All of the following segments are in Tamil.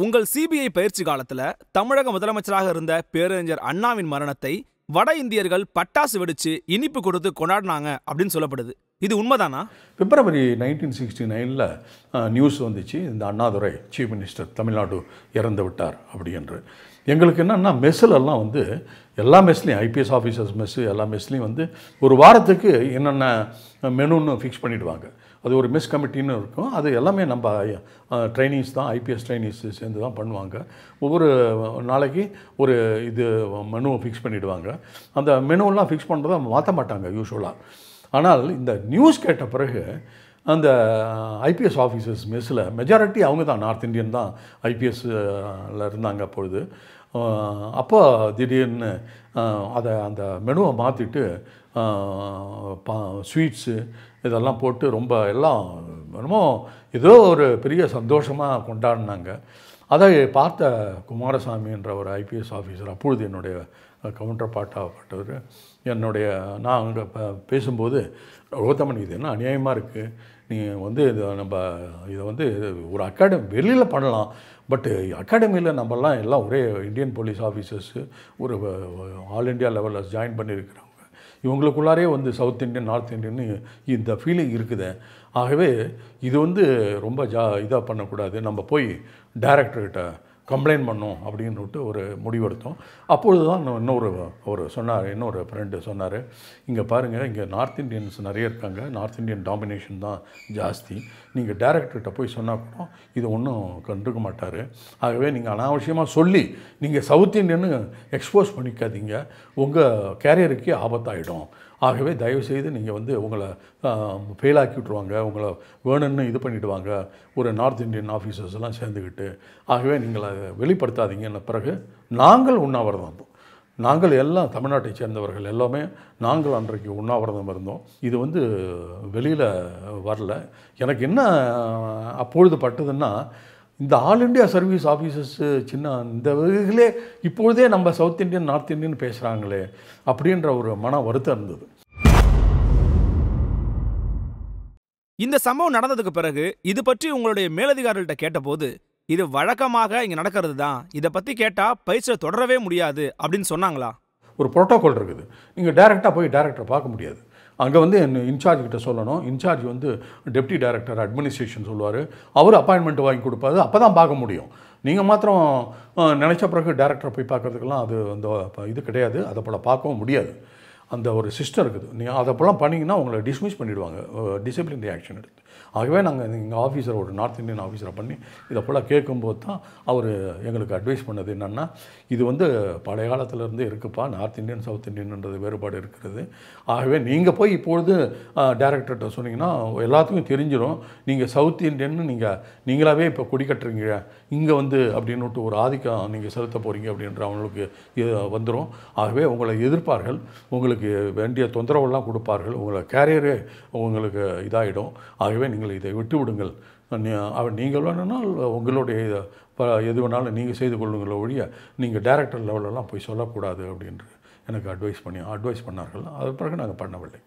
உங்கள் சிபிஐ பயிற்சி காலத்தில் தமிழக முதலமைச்சராக இருந்த பேரறிஞர் அண்ணாவின் மரணத்தை வட இந்தியர்கள் பட்டாசு வெடிச்சு இனிப்பு கொடுத்து கொண்டாடினாங்க அப்படின்னு சொல்லப்படுது இது உண்மைதானா பிப்ரவரி நைன்டீன் சிக்ஸ்டி நைனில் நியூஸ் வந்துச்சு இந்த அண்ணாதுரை சீஃப் மினிஸ்டர் தமிழ்நாடு இறந்து விட்டார் என்று எங்களுக்கு என்னென்னா மெஸ்ஸிலெல்லாம் வந்து எல்லா மெஸ்லேயும் ஐபிஎஸ் ஆஃபீஸர்ஸ் மெஸ்ஸு எல்லா மெஸ்லேயும் வந்து ஒரு வாரத்துக்கு என்னென்ன மெனுன்னு ஃபிக்ஸ் பண்ணிவிடுவாங்க அது ஒரு மிஸ் கமிட்டின்னு இருக்கும் அது எல்லாமே நம்ம ட்ரைனிங்ஸ் தான் ஐபிஎஸ் ட்ரைனிங்ஸ் சேர்ந்து தான் பண்ணுவாங்க ஒவ்வொரு நாளைக்கு ஒரு இது மெனுவை ஃபிக்ஸ் பண்ணிவிடுவாங்க அந்த மெனுவெல்லாம் ஃபிக்ஸ் பண்ணுறதை மாற்ற மாட்டாங்க யூஸ்வலாக ஆனால் இந்த நியூஸ் கேட்ட பிறகு அந்த ஐபிஎஸ் ஆஃபீஸர்ஸ் மெஸ்ஸில் மெஜாரிட்டி அவங்க தான் நார்த் இந்தியன் தான் ஐபிஎஸ்ஸில் இருந்தாங்க அப்பொழுது அப்போ திடீர்னு அதை அந்த மெனுவை மாற்றிட்டு பா ஸ்வீட்ஸு இதெல்லாம் போட்டு ரொம்ப எல்லாம் என்னமோ ஏதோ ஒரு பெரிய சந்தோஷமாக கொண்டாடினாங்க அதை பார்த்த குமாரசாமின்ற ஒரு ஐபிஎஸ் ஆஃபீஸர் அப்பொழுது என்னுடைய கவுண்டர் பாட்டாகப்பட்டவர் என்னுடைய நான் அங்கே பேசும்போது ரோத்தமணி இது என்ன அநியாயமாக இருக்குது நீ வந்து இதை நம்ம இதை வந்து ஒரு அகாடமி வெளியில் பண்ணலாம் பட்டு அகாடமியில் நம்மலாம் எல்லாம் ஒரே இந்தியன் போலீஸ் ஆஃபீஸர்ஸு ஒரு ஆல் இண்டியா லெவலில் ஜாயின் பண்ணியிருக்கிறோம் இவங்களுக்குள்ளாரே வந்து சவுத் இண்டியன் நார்த் இண்டியன்னு இந்த ஃபீலிங் இருக்குது ஆகவே இது வந்து ரொம்ப ஜா இதாக பண்ணக்கூடாது நம்ம போய் டேரக்டர்கிட்ட கம்ப்ளைண்ட் பண்ணும் அப்படின்னுட்டு ஒரு முடிவெடுத்தோம் அப்பொழுது தான் இன்னொரு ஒரு சொன்னார் இன்னொரு ஃப்ரெண்டு சொன்னார் இங்கே பாருங்கள் இங்கே நார்த் இண்டியன்ஸ் நிறைய இருக்காங்க நார்த் இண்டியன் டாமினேஷன் தான் ஜாஸ்தி நீங்கள் டேரக்டர்கிட்ட போய் சொன்னால் கூட இது ஒன்றும் கண்டுக்க மாட்டார் ஆகவே நீங்கள் அனாவசியமாக சொல்லி நீங்கள் சவுத் இண்டியன்னு எக்ஸ்போஸ் பண்ணிக்காதீங்க உங்கள் கேரியருக்கே ஆபத்தாகிடும் ஆகவே தயவுசெய்து நீங்கள் வந்து உங்களை ஃபெயிலாக்கி விட்ருவாங்க உங்களை வேணும்னு இது பண்ணிவிடுவாங்க ஒரு நார்த் இந்தியன் ஆஃபீஸர்ஸ் எல்லாம் சேர்ந்துக்கிட்டு ஆகவே நீங்கள் அதை வெளிப்படுத்தாதீங்கன்ன பிறகு நாங்கள் உண்ணாவிரதம் நாங்கள் எல்லாம் தமிழ்நாட்டை சேர்ந்தவர்கள் எல்லாமே நாங்கள் அன்றைக்கு உண்ணாவிரதம் இருந்தோம் இது வந்து வெளியில் வரல எனக்கு என்ன அப்பொழுது பட்டதுன்னா இந்த ஆல் இண்டியா சர்வீஸ் ஆஃபீஸர்ஸ் சின்ன இந்த வகைகளே இப்பொழுதே நம்ம சவுத் இந்தியன் நார்த் இந்தியன் பேசுகிறாங்களே அப்படின்ற ஒரு மன வருத்தம் இருந்தது இந்த சம்பவம் நடந்ததுக்கு பிறகு இது பற்றி உங்களுடைய மேலதிகாரிகள்கிட்ட கேட்டபோது இது வழக்கமாக இங்கே நடக்கிறது தான் இதை பற்றி கேட்டால் பயிற்சியை தொடரவே முடியாது அப்படின்னு சொன்னாங்களா ஒரு ப்ரோட்டோக்கால் இருக்குது நீங்கள் டேரெக்டாக போய் டேரக்டரை பார்க்க முடியாது அங்கே வந்து என் இன்சார்ஜ் கிட்ட சொல்லணும் இன்சார்ஜ் வந்து டெப்டி டைரக்டர் அட்மினிஸ்ட்ரேஷன் சொல்லுவார் அவர் அப்பாயின்மெண்ட் வாங்கி கொடுப்பாரு அப்போ தான் பார்க்க முடியும் நீங்கள் மாத்திரம் நினச்ச பிறகு டேரக்டரை போய் பார்க்குறதுக்கெல்லாம் அது அந்த இது கிடையாது அதை போல் பார்க்கவும் முடியாது அந்த ஒரு சிஸ்டம் இருக்குது நீங்கள் அதை போலாம் பண்ணிங்கன்னா உங்களை டிஸ்மிஸ் பண்ணிவிடுவாங்க டிசிப்ளின் ரியாக்ஷன் எடுத்து ஆகவே நாங்கள் எங்கள் ஆஃபீஸர் ஒரு நார்த் இந்தியன் ஆஃபீஸரை பண்ணி இதை போல் கேட்கும்போது தான் அவர் எங்களுக்கு அட்வைஸ் பண்ணது என்னென்னா இது வந்து பழைய காலத்துலேருந்து இருக்குப்பா நார்த் இந்தியன் சவுத் இந்தியன்ன்றது வேறுபாடு இருக்கிறது ஆகவே நீங்கள் போய் இப்பொழுது டேரக்டர்கிட்ட சொன்னீங்கன்னா எல்லாத்துக்கும் தெரிஞ்சிடும் நீங்கள் சவுத் இந்தியன்னு நீங்கள் நீங்களாவே இப்போ குடி கட்டுறீங்க இங்கே வந்து அப்படின்னுட்டு ஒரு ஆதிக்கம் நீங்கள் செலுத்த போகிறீங்க அப்படின்ற அவங்களுக்கு வந்துடும் ஆகவே உங்களை எதிர்ப்பார்கள் உங்களுக்கு வேண்டிய தொந்தரவுலாம் கொடுப்பார்கள் உங்களை கேரியரே உங்களுக்கு இதாகிடும் ஆகவே நீங்கள் நீங்கள் இதை விட்டு விடுங்கள் அவர் நீங்கள் வேணும்னால் உங்களுடைய எது வேணாலும் நீங்கள் செய்து கொள்ளுங்கள் ஒழிய நீங்கள் டேரக்டர் லெவலெல்லாம் போய் சொல்லக்கூடாது அப்படின்ட்டு எனக்கு அட்வைஸ் பண்ணி அட்வைஸ் பண்ணார்கள் அதன் பிறகு நாங்கள் பண்ணவில்லை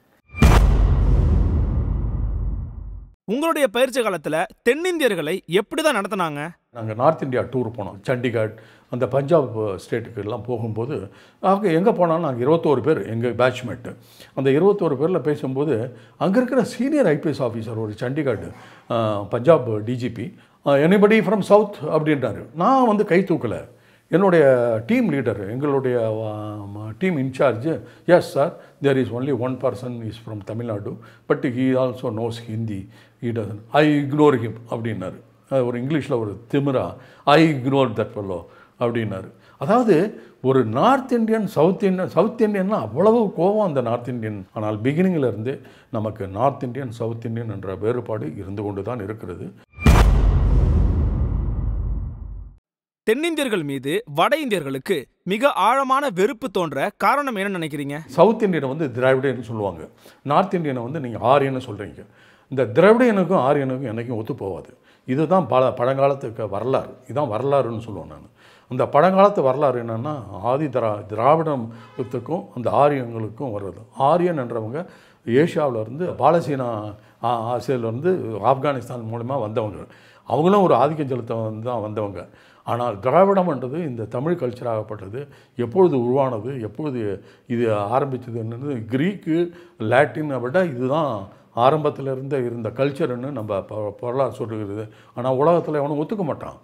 உங்களுடைய பயிற்சி காலத்தில் தென்னிந்தியர்களை எப்படி தான் நடத்தினாங்க நாங்கள் நார்த் இந்தியா டூர் போனோம் சண்டிகாட் அந்த பஞ்சாப் ஸ்டேட்டுக்கெல்லாம் போகும்போது அங்கே எங்கே போனாலும் நாங்கள் இருபத்தோரு பேர் எங்கள் பேட்ச்மேட்டு அந்த இருபத்தோரு பேரில் பேசும்போது அங்கே இருக்கிற சீனியர் ஐபிஎஸ் ஆஃபீஸர் ஒரு Chandigarh Punjab DGP anybody from south அப்படின்றாரு நான் வந்து கை தூக்கலை என்னுடைய டீம் லீடர் எங்களுடைய team incharge yes sir there is only one person is from Tamil Nadu but he also knows Hindi doesn't I ignore him அப்படின்னாரு ஒரு இங்கிலீஷில் ஒரு திமிரா ஐ இக்னோர் தட் பல்லோ அப்படின்னாரு அதாவது ஒரு north Indian south Indian south இந்தியன்னா அவ்வளவு கோபம் அந்த நார்த் இந்தியன் ஆனால் பிகினிங்கிலிருந்து நமக்கு நார்த் இந்தியன் சவுத் இந்தியன் என்ற வேறுபாடு இருந்து கொண்டு தான் இருக்கிறது தென்னிந்தியர்கள் மீது வட இந்தியர்களுக்கு மிக ஆழமான வெறுப்பு தோன்ற காரணம் என்ன நினைக்கிறீங்க சவுத் இந்தியனை வந்து திராவிடன்னு சொல்லுவாங்க நார்த் இந்தியனை வந்து நீங்கள் ஆரியன்னு சொல்கிறீங்க இந்த திராவிடனுக்கும் ஆரியனுக்கும் என்றைக்கும் ஒத்து போவாது இதுதான் பல பழங்காலத்துக்கு வரலாறு இதுதான் வரலாறுன்னு சொல்லுவேன் நான் அந்த பழங்காலத்து வரலாறு என்னென்னா ஆதி திரா திராவிடத்துக்கும் அந்த ஆரியங்களுக்கும் வர்றது ஆரியன் என்றவங்க ஏஷியாவிலேருந்து பாலசீனா ஆசியாவிலேருந்து ஆப்கானிஸ்தான் மூலமாக வந்தவங்க அவங்களும் ஒரு ஆதிக்க செலுத்த தான் வந்தவங்க ஆனால் திராவிடம்ன்றது இந்த தமிழ் கல்ச்சராகப்பட்டது எப்பொழுது உருவானது எப்பொழுது இது ஆரம்பித்ததுன்றது கிரீக்கு லாட்டின் விட இதுதான் ஆரம்பத்தில் இருந்த இருந்த கல்ச்சர்னு நம்ம பொருளாக சொல்லுகிறது ஆனால் உலகத்தில் எவனும் ஒத்துக்க மாட்டான்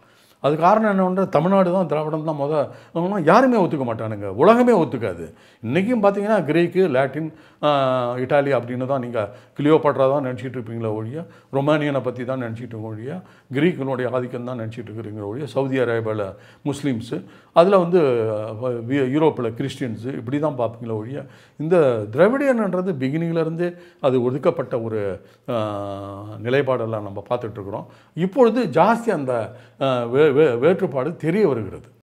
அது காரணம் என்னவென்ற தமிழ்நாடு தான் திராவிடம் தான் மொதல் யாருமே ஒத்துக்க மாட்டானுங்க உலகமே ஒத்துக்காது இன்றைக்கும் பார்த்தீங்கன்னா கிரீக்கு லாட்டின் இட்டாலி அப்படின்னு தான் நீங்கள் கிளியோபாட்ரா தான் நினச்சிட்டு இருப்பீங்களா ஒழிய ரொமானியனை பற்றி தான் நினச்சிட்டு ஒழிய கிரீக்கினுடைய ஆதிக்கம் தான் நினச்சிட்டு இருக்கிறீங்க ஒழிய சவுதி அரேபியாவில் முஸ்லீம்ஸு அதில் வந்து யூரோப்பில் கிறிஸ்டின்ஸு இப்படி தான் பார்ப்பீங்களா ஒழிய இந்த திராவிடியன்ன்றது பிகினிங்லேருந்தே அது ஒதுக்கப்பட்ட ஒரு நிலைப்பாடெல்லாம் நம்ம பார்த்துட்ருக்குறோம் இப்பொழுது ஜாஸ்தி அந்த வேற்றுப்பாடு தெரிய வருகிறது